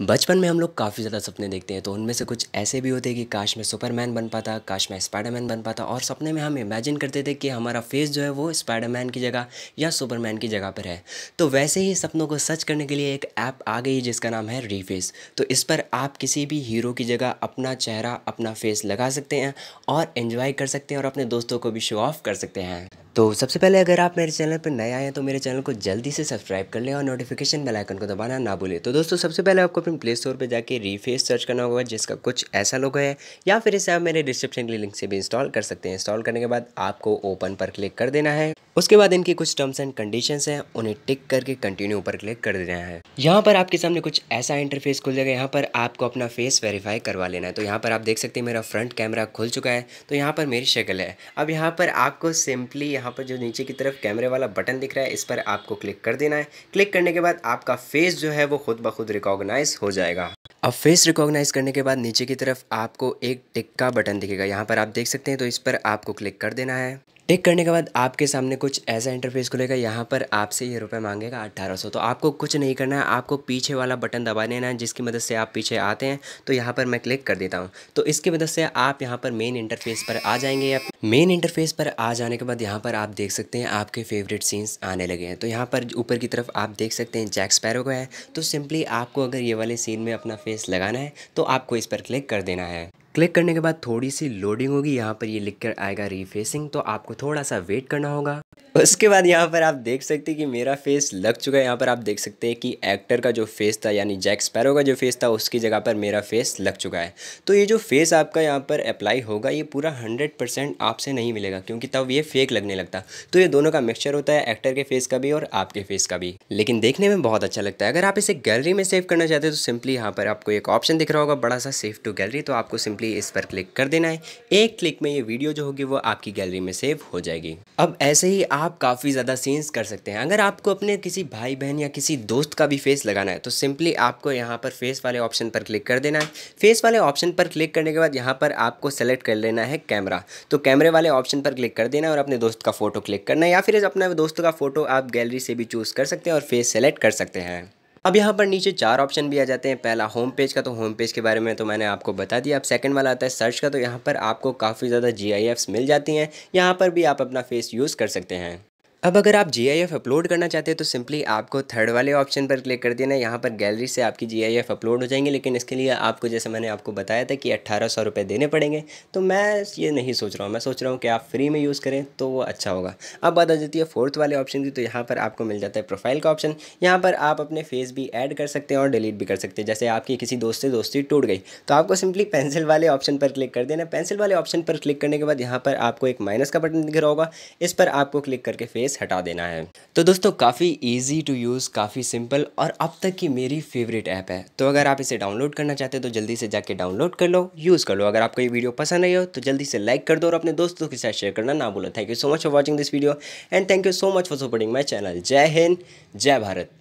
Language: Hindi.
बचपन में हम लोग काफ़ी ज़्यादा सपने देखते हैं तो उनमें से कुछ ऐसे भी होते हैं कि काश मैं सुपरमैन बन पाता काश मैं स्पाइडरमैन बन पाता और सपने में हम इमेजिन करते थे कि हमारा फेस जो है वो स्पाइडरमैन की जगह या सुपरमैन की जगह पर है तो वैसे ही सपनों को सच करने के लिए एक ऐप आ गई जिसका नाम है रीफेस तो इस पर आप किसी भी हीरो की जगह अपना चेहरा अपना फेस लगा सकते हैं और इन्जॉय कर सकते हैं और अपने दोस्तों को भी शो ऑफ कर सकते हैं तो सबसे पहले अगर आप मेरे चैनल पर नए आए हैं तो मेरे चैनल को जल्दी से सब्सक्राइब कर लें और नोटिफिकेशन बेल आइकन को दबाना ना भूलें तो दोस्तों सबसे पहले आपको अपने प्ले स्टोर पर जाकर रीफेस सर्च करना होगा जिसका कुछ ऐसा लोग है या फिर इसे आप मेरे डिस्क्रिप्शन के लिंक से भी इंस्टॉल कर सकते हैं इंस्टॉल करने के बाद आपको ओपन पर क्लिक कर देना है उसके बाद इनकी कुछ टर्म्स एंड कंडीशंस हैं उन्हें टिक करके कंटिन्यू पर क्लिक कर देना है यहाँ पर आपके सामने कुछ ऐसा इंटरफेस खुल जाएगा यहाँ पर आपको अपना फेस वेरीफाई करवा लेना है तो यहाँ पर आप देख सकते हैं मेरा फ्रंट कैमरा खुल चुका है तो यहाँ पर मेरी शक्ल है अब यहाँ पर आपको सिंपली यहाँ यहाँ पर जो नीचे की तरफ कैमरे वाला बटन दिख रहा है इस पर आपको क्लिक कर देना है क्लिक करने के बाद आपका फेस जो है वो खुद ब खुद रिकॉग्नाइज हो जाएगा अब फेस रिकॉग्नाइज करने के बाद नीचे की तरफ आपको एक टिक का बटन दिखेगा यहाँ पर आप देख सकते हैं तो इस पर आपको क्लिक कर देना है टिक करने के बाद आपके सामने कुछ ऐसा इंटरफेस खुलेगा यहाँ पर आपसे ये रुपये मांगेगा अट्ठारह सौ तो आपको कुछ नहीं करना है आपको पीछे वाला बटन दबा देना है जिसकी मदद से आप पीछे आते हैं तो यहाँ पर मैं क्लिक कर देता हूँ तो इसकी मदद से आप यहाँ पर मेन इंटरफेस पर आ जाएंगे या मेन इंटरफेस पर आ जाने के बाद यहाँ पर आप देख सकते हैं आपके फेवरेट सीन्स आने लगे हैं तो यहाँ पर ऊपर की तरफ आप देख सकते हैं जैक स्पैरो का है तो सिंपली आपको अगर ये वाले सीन में अपना फेस लगाना है तो आपको इस पर क्लिक कर देना है क्लिक करने के बाद थोड़ी सी लोडिंग होगी यहाँ पर ये लिख कर आएगा रीफेसिंग तो आपको थोड़ा सा वेट करना होगा उसके बाद यहाँ पर आप देख सकते हैं कि मेरा फेस लग चुका है यहाँ पर आप देख सकते हैं कि एक्टर का जो फेस था यानी जैक स्पैरो का जो फेस था उसकी जगह पर मेरा फेस लग चुका है तो ये जो फेस आपका यहाँ पर अप्लाई होगा ये पूरा हंड्रेड परसेंट आपसे नहीं मिलेगा क्योंकि तब ये फेक लगने लगता तो ये दोनों का मिक्सचर होता है एक्टर के फेस का भी और आपके फेस का भी लेकिन देखने में बहुत अच्छा लगता है अगर आप इसे गैलरी में सेव करना चाहते हैं तो सिंपली यहाँ पर आपको एक ऑप्शन दिख रहा होगा बड़ा सा सेव टू गैलरी तो आपको सिंपली इस पर क्लिक कर देना है एक क्लिक में ये वीडियो जो होगी वो आपकी गैलरी में सेव हो जाएगी अब ऐसे ही आप काफ़ी ज़्यादा सेंस कर सकते हैं अगर आपको अपने किसी भाई बहन या किसी दोस्त का भी फेस लगाना है तो सिंपली आपको यहाँ पर फेस वाले ऑप्शन पर क्लिक कर देना है फेस वाले ऑप्शन पर क्लिक करने के बाद यहाँ पर आपको सेलेक्ट कर लेना है कैमरा तो कैमरे वाले ऑप्शन पर क्लिक कर देना है और अपने दोस्त का फ़ोटो क्लिक करना है या फिर अपने दोस्त का फ़ोटो आप गैलरी से भी चूज़ कर सकते हैं और फेस सेलेक्ट कर सकते हैं अब यहाँ पर नीचे चार ऑप्शन भी आ जाते हैं पहला होम पेज का तो होम पेज के बारे में तो मैंने आपको बता दिया अब सेकंड वाला आता है सर्च का तो यहाँ पर आपको काफ़ी ज़्यादा जी मिल जाती हैं यहाँ पर भी आप अपना फेस यूज़ कर सकते हैं अब अगर आप जी अपलोड करना चाहते हैं तो सिंपली आपको थर्ड वाले ऑप्शन पर क्लिक कर देना यहाँ पर गैलरी से आपकी जी अपलोड हो जाएंगे लेकिन इसके लिए आपको जैसे मैंने आपको बताया था कि अट्ठारह सौ रुपये देने पड़ेंगे तो मैं ये नहीं सोच रहा हूँ मैं सोच रहा हूँ कि आप फ्री में यूज़ करें तो वो अच्छा होगा अब बात आ जाती है फोर्थ वाले ऑप्शन की तो यहाँ पर आपको मिल जाता है प्रोफाइल का ऑप्शन यहाँ पर आप अपने फेस भी ऐड कर सकते हैं और डिलीट भी कर सकते हैं जैसे आपकी किसी दोस्त से दोस्ती टूट गई तो आपको सिंपली पेंसिल वाले ऑप्शन पर क्लिक कर देना पेंसिल वाले ऑप्शन पर क्लिक करने के बाद यहाँ पर आपको एक माइनस का बटन दिख रहा होगा इस पर आपको क्लिक करके फेस स्पेस हटा देना है तो दोस्तों काफ़ी ईजी टू यूज़ काफ़ी सिंपल और अब तक की मेरी फेवरेट ऐप है तो अगर आप इसे डाउनलोड करना चाहते हो तो जल्दी से जाके डाउनलोड कर लो यूज़ कर लो अगर आपको ये वीडियो पसंद आई हो तो जल्दी से लाइक कर दो और अपने दोस्तों के साथ शेयर करना ना बोलो thank you so much for watching this video and thank you so much for supporting my channel जय हिंद जय भारत